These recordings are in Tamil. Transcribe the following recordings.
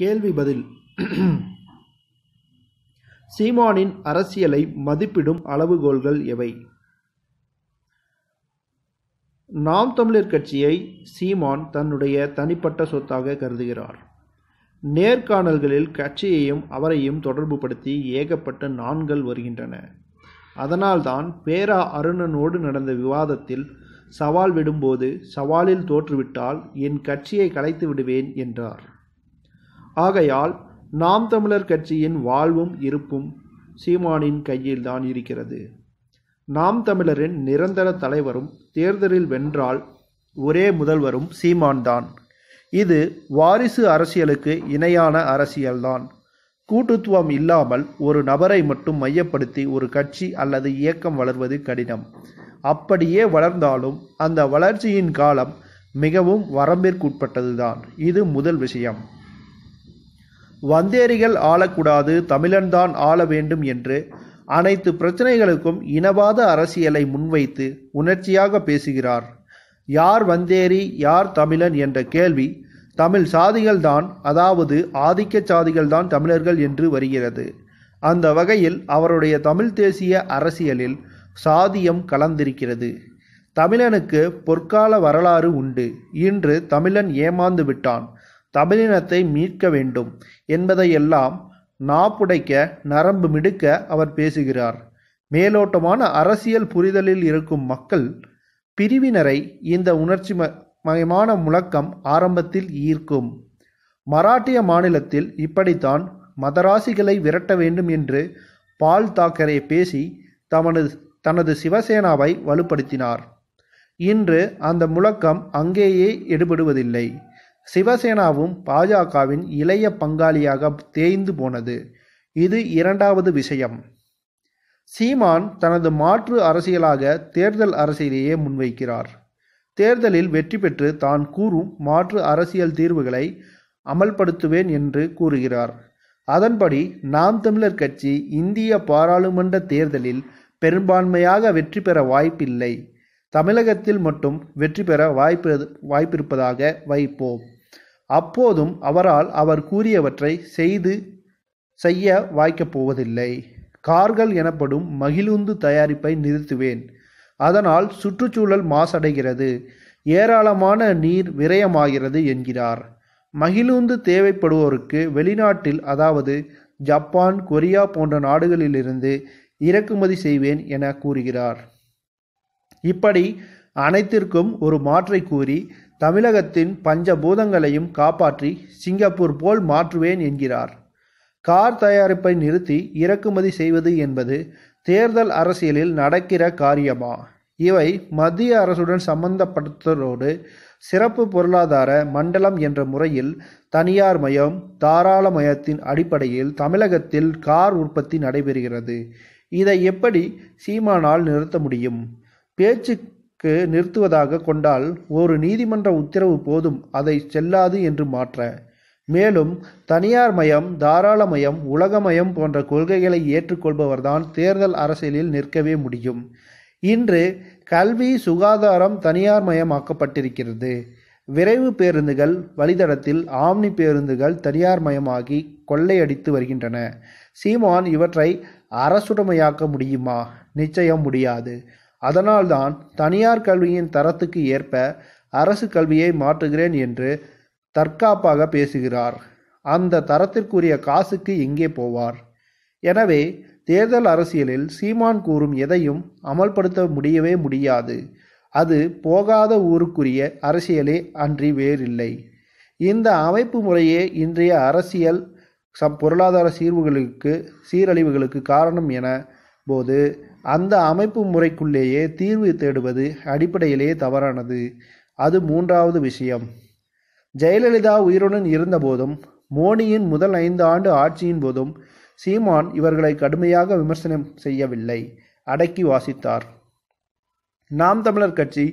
கேள்வி பதில் சீமானின் அரசியலை மதிப்பிடும் அளவுகோல்கள் எவை நாம் தமிழர் கட்சியை சீமான் தன்னுடைய தனிப்பட்ட சொத்தாக கருதுகிறார் நேர்காணல்களில் கட்சியையும் அவரையும் தொடர்பு படுத்தி ஏகப்பட்ட நான்கள் வருகின்றன அதனால்தான் பேரா அருணனோடு நடந்த விவாதத்தில் சவால் விடும்போது சவாலில் தோற்றுவிட்டால் என் கட்சியை கலைத்து விடுவேன் என்றார் ஆகையால் நாம் தமிழர் கட்சியின் வாழ்வும் இருப்பும் சீமானின் கையில் தான் இருக்கிறது நாம் தமிழரின் நிரந்தர தலைவரும் தேர்தலில் வென்றால் ஒரே முதல்வரும் சீமான் தான் இது வாரிசு அரசியலுக்கு இணையான அரசியல்தான் கூட்டுத்துவம் இல்லாமல் ஒரு நபரை மட்டும் மையப்படுத்தி ஒரு கட்சி அல்லது இயக்கம் வளர்வது கடினம் அப்படியே வளர்ந்தாலும் அந்த வளர்ச்சியின் காலம் மிகவும் வரம்பிற்குட்பட்டதுதான் இது முதல் விஷயம் வந்தேரிகள் ஆளக்கூடாது தமிழன்தான் ஆள வேண்டும் என்று அனைத்து பிரச்சனைகளுக்கும் இனவாத அரசியலை முன்வைத்து உணர்ச்சியாக பேசுகிறார் யார் வந்தேரி யார் தமிழன் என்ற கேள்வி தமிழ் சாதிகள்தான் அதாவது ஆதிக்க சாதிகள்தான் தமிழர்கள் என்று வருகிறது அந்த வகையில் அவருடைய தமிழ் தேசிய அரசியலில் சாதியம் கலந்திருக்கிறது தமிழனுக்கு பொற்கால வரலாறு உண்டு இன்று தமிழன் ஏமாந்து விட்டான் தமிழினத்தை மீட்க வேண்டும் என்பதையெல்லாம் நாப்புடைக்க நரம்பு மிடுக்க அவர் பேசுகிறார் மேலோட்டமான அரசியல் புரிதலில் இருக்கும் மக்கள் பிரிவினரை இந்த உணர்ச்சி மயமான முழக்கம் ஆரம்பத்தில் ஈர்க்கும் மராட்டிய மாநிலத்தில் இப்படித்தான் மதராசிகளை விரட்ட வேண்டும் என்று பால் தாக்கரே பேசி தமது தனது சிவசேனாவை வலுப்படுத்தினார் இன்று அந்த முழக்கம் அங்கேயே எடுபடுவதில்லை சிவசேனாவும் பாஜகவின் இளைய பங்காளியாக தேய்ந்து போனது இது இரண்டாவது விஷயம் சீமான் தனது மாற்று அரசியலாக தேர்தல் அரசியலையே முன்வைக்கிறார் தேர்தலில் வெற்றி பெற்று தான் கூறும் மாற்று அரசியல் தீர்வுகளை அமல்படுத்துவேன் என்று கூறுகிறார் அதன்படி நாம் தமிழர் கட்சி இந்திய பாராளுமன்ற தேர்தலில் பெரும்பான்மையாக வெற்றி பெற வாய்ப்பில்லை தமிழகத்தில் மட்டும் வெற்றி பெற வாய்ப்பு வாய்ப்பிருப்பதாக வைப்போம் அப்போதும் அவரால் அவர் கூறியவற்றை செய்து செய்ய வாய்க்கப் போவதில்லை கார்கள் எனப்படும் மகிழுந்து தயாரிப்பை நிறுத்துவேன் அதனால் சுற்றுச்சூழல் மாசடைகிறது ஏராளமான நீர் விரயமாகிறது என்கிறார் மகிழுந்து தேவைப்படுவோருக்கு வெளிநாட்டில் அதாவது ஜப்பான் கொரியா போன்ற நாடுகளிலிருந்து இறக்குமதி செய்வேன் என கூறுகிறார் இப்படி அனைத்திற்கும் ஒரு மாற்றை கூறி தமிழகத்தின் பஞ்சபூதங்களையும் காப்பாற்றி சிங்கப்பூர் போல் மாற்றுவேன் என்கிறார் கார் தயாரிப்பை நிறுத்தி இறக்குமதி செய்வது என்பது தேர்தல் அரசியலில் நடக்கிற காரியமா இவை மத்திய அரசுடன் சம்பந்தப்படுத்தலோடு சிறப்பு பொருளாதார மண்டலம் என்ற முறையில் தனியார் மயம் தாராளமயத்தின் அடிப்படையில் தமிழகத்தில் கார் உற்பத்தி நடைபெறுகிறது இதை எப்படி சீமானால் நிறுத்த முடியும் பேச்சு க்கு நிறுத்துவதாக கொண்டால் ஒரு நீதிமன்ற உத்தரவு போதும் அதை செல்லாது என்று மாற்ற மேலும் தனியார் மயம் தாராளமயம் உலகமயம் போன்ற கொள்கைகளை ஏற்றுக்கொள்பவர்தான் தேர்தல் அரசியலில் நிற்கவே முடியும் இன்று கல்வி சுகாதாரம் தனியார் மயமாக்கப்பட்டிருக்கிறது விரைவு பேருந்துகள் வழித்தடத்தில் ஆம்னி பேருந்துகள் தனியார் மயமாகி கொள்ளையடித்து வருகின்றன சீமான் இவற்றை அரசுடமையாக்க முடியுமா நிச்சயம் முடியாது அதனால்தான் தனியார் கல்வியின் தரத்துக்கு ஏற்ப அரசு கல்வியை மாற்றுகிறேன் என்று தற்காப்பாக பேசுகிறார் அந்த தரத்திற்குரிய காசுக்கு எங்கே போவார் எனவே தேர்தல் அரசியலில் சீமான் கூறும் எதையும் அமல்படுத்த முடியவே முடியாது அது போகாத ஊருக்குரிய அரசியலே அன்றி வேறில்லை இந்த அமைப்பு முறையே இன்றைய அரசியல் பொருளாதார சீர்வுகளுக்கு சீரழிவுகளுக்கு காரணம் என போது அந்த அமைப்பு முறைக்குள்ளேயே தீர்வு தேடுவது அடிப்படையிலேயே தவறானது அது மூன்றாவது விஷயம் ஜெயலலிதா உயிருடன் இருந்தபோதும் மோடியின் முதல் ஐந்து ஆண்டு ஆட்சியின் போதும் சீமான் இவர்களை கடுமையாக விமர்சனம் செய்யவில்லை அடக்கி வாசித்தார் நாம் தமிழர் கட்சி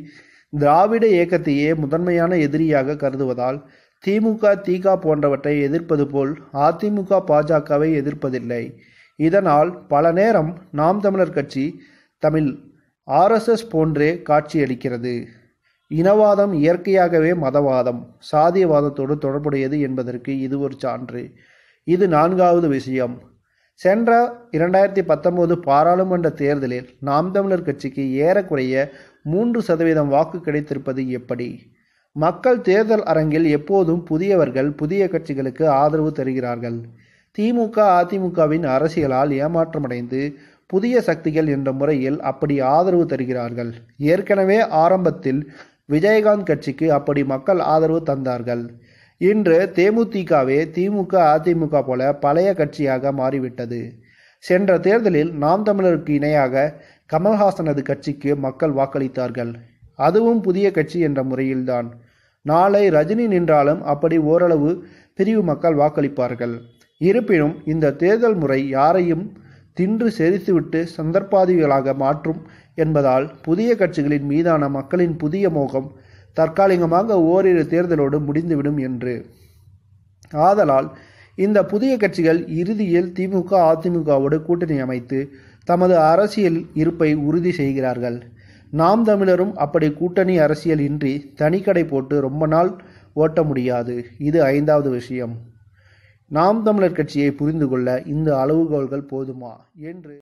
திராவிட இயக்கத்தையே முதன்மையான எதிரியாக கருதுவதால் திமுக தீகா போன்றவற்றை எதிர்ப்பது போல் அதிமுக பாஜகவை எதிர்ப்பதில்லை இதனால் பல நேரம் நாம் தமிழர் கட்சி தமிழ் ஆர்எஸ்எஸ் போன்றே காட்சியளிக்கிறது இனவாதம் இயற்கையாகவே மதவாதம் சாதியவாதத்தோடு தொடர்புடையது என்பதற்கு இது ஒரு சான்று இது நான்காவது விஷயம் சென்ற இரண்டாயிரத்தி பத்தொம்போது பாராளுமன்ற தேர்தலில் நாம் தமிழர் கட்சிக்கு ஏறக்குறைய மூன்று சதவீதம் வாக்கு கிடைத்திருப்பது எப்படி மக்கள் தேர்தல் அரங்கில் எப்போதும் புதியவர்கள் புதிய கட்சிகளுக்கு ஆதரவு தருகிறார்கள் திமுக அதிமுகவின் அரசியலால் ஏமாற்றமடைந்து புதிய சக்திகள் என்ற முறையில் அப்படி ஆதரவு தருகிறார்கள் ஏற்கனவே ஆரம்பத்தில் விஜயகாந்த் கட்சிக்கு அப்படி மக்கள் ஆதரவு தந்தார்கள் இன்று தேமுதிகவே திமுக அதிமுக போல பழைய கட்சியாக மாறிவிட்டது சென்ற தேர்தலில் நாம் தமிழருக்கு இணையாக கமல்ஹாசனது கட்சிக்கு மக்கள் வாக்களித்தார்கள் அதுவும் புதிய கட்சி என்ற முறையில்தான் நாளை ரஜினி நின்றாலும் அப்படி ஓரளவு பிரிவு மக்கள் வாக்களிப்பார்கள் இருப்பினும் இந்த தேர்தல் முறை யாரையும் தின்று செரித்துவிட்டு சந்தர்ப்பாதிகளாக மாற்றும் என்பதால் புதிய கட்சிகளின் மீதான மக்களின் புதிய மோகம் தற்காலிகமாக ஓரிரு தேர்தலோடு முடிந்துவிடும் என்று ஆதலால் இந்த புதிய கட்சிகள் இறுதியில் திமுக அதிமுகவோடு கூட்டணி அமைத்து தமது அரசியல் இருப்பை உறுதி செய்கிறார்கள் நாம் தமிழரும் அப்படி கூட்டணி அரசியல் இன்றி தனிக்கடை போட்டு ரொம்ப நாள் ஓட்ட முடியாது இது ஐந்தாவது விஷயம் நாம் தமிழர் கட்சியை புரிந்து கொள்ள இந்த அளவுகோல்கள் போதுமா என்று